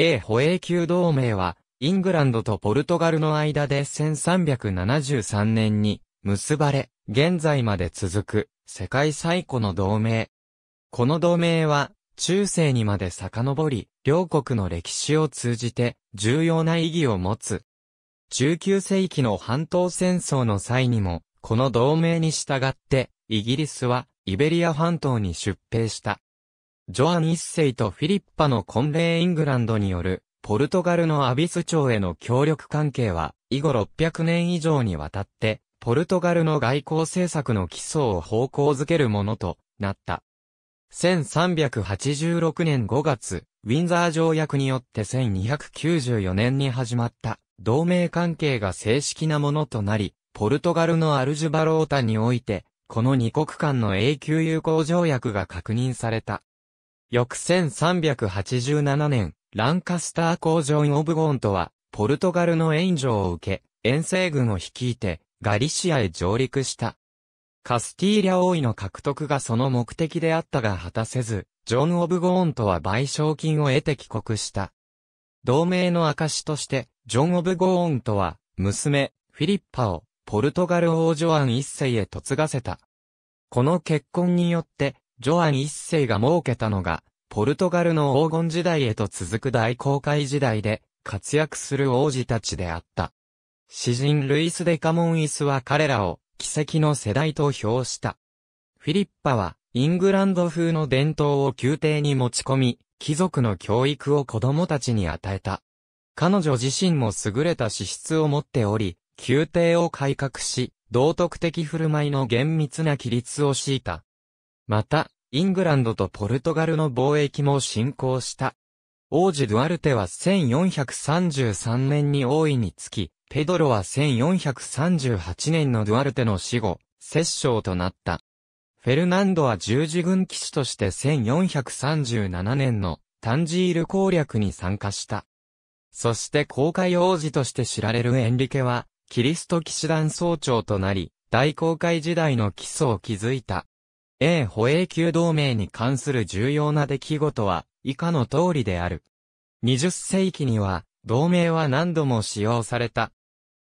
A 保衛級同盟は、イングランドとポルトガルの間で1373年に結ばれ、現在まで続く世界最古の同盟。この同盟は、中世にまで遡り、両国の歴史を通じて重要な意義を持つ。19世紀の半島戦争の際にも、この同盟に従って、イギリスはイベリア半島に出兵した。ジョアン一世とフィリッパの婚礼イングランドによる、ポルトガルのアビス町への協力関係は、以後600年以上にわたって、ポルトガルの外交政策の基礎を方向づけるものとなった。1386年5月、ウィンザー条約によって1294年に始まった同盟関係が正式なものとなり、ポルトガルのアルジュバロータにおいて、この二国間の永久友好条約が確認された。翌1387年、ランカスター公ジョン・オブゴーンとは、ポルトガルの援助を受け、遠征軍を率いて、ガリシアへ上陸した。カスティーリャ王位の獲得がその目的であったが果たせず、ジョン・オブゴーンとは賠償金を得て帰国した。同盟の証として、ジョン・オブゴーンとは、娘、フィリッパを、ポルトガル王女アン一世へ嫁がせた。この結婚によって、ジョアン一世が設けたのが、ポルトガルの黄金時代へと続く大航海時代で活躍する王子たちであった。詩人ルイス・デカモンイスは彼らを奇跡の世代と評した。フィリッパはイングランド風の伝統を宮廷に持ち込み、貴族の教育を子供たちに与えた。彼女自身も優れた資質を持っており、宮廷を改革し、道徳的振る舞いの厳密な規律を敷いた。また、イングランドとポルトガルの貿易も進行した。王子ドゥアルテは1433年に王位につき、ペドロは1438年のドゥアルテの死後、摂政となった。フェルナンドは十字軍騎士として1437年のタンジール攻略に参加した。そして公開王子として知られるエンリケは、キリスト騎士団総長となり、大公開時代の基礎を築いた。英保永久同盟に関する重要な出来事は以下の通りである。20世紀には同盟は何度も使用された。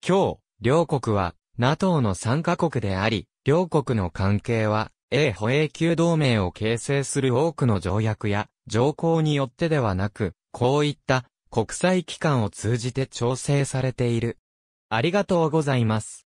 今日、両国は NATO の参加国であり、両国の関係は英保永久同盟を形成する多くの条約や条項によってではなく、こういった国際機関を通じて調整されている。ありがとうございます。